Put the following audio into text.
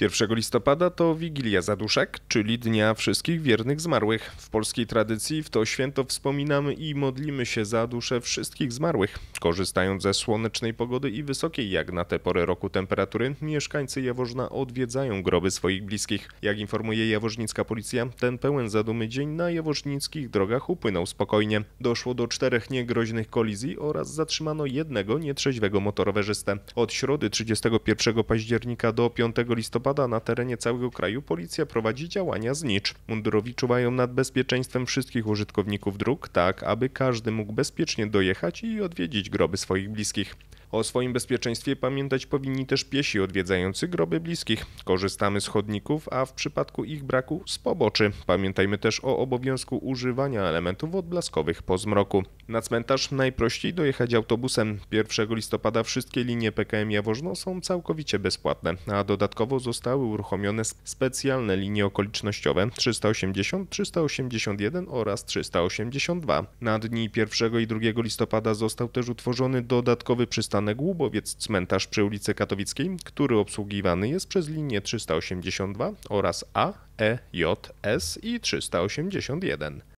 1 listopada to Wigilia Zaduszek, czyli Dnia Wszystkich Wiernych Zmarłych. W polskiej tradycji w to święto wspominamy i modlimy się za dusze wszystkich zmarłych. Korzystając ze słonecznej pogody i wysokiej jak na tę porę roku temperatury, mieszkańcy Jaworzna odwiedzają groby swoich bliskich. Jak informuje jaworznicka policja, ten pełen zadumy dzień na jaworznickich drogach upłynął spokojnie. Doszło do czterech niegroźnych kolizji oraz zatrzymano jednego nietrzeźwego motorowerzystę. Od środy 31 października do 5 listopada listopada na terenie całego kraju policja prowadzi działania znicz. Mundurowi czuwają nad bezpieczeństwem wszystkich użytkowników dróg, tak aby każdy mógł bezpiecznie dojechać i odwiedzić groby swoich bliskich. O swoim bezpieczeństwie pamiętać powinni też piesi odwiedzający groby bliskich. Korzystamy z chodników, a w przypadku ich braku z poboczy. Pamiętajmy też o obowiązku używania elementów odblaskowych po zmroku. Na cmentarz najprościej dojechać autobusem. 1 listopada wszystkie linie PKM Jaworzno są całkowicie bezpłatne, a dodatkowo zostały uruchomione specjalne linie okolicznościowe 380, 381 oraz 382. Na dni 1 i 2 listopada został też utworzony dodatkowy przystanek przystanek Łubowiec Cmentarz przy ulicy Katowickiej, który obsługiwany jest przez linie 382 oraz A, E, J, S i 381.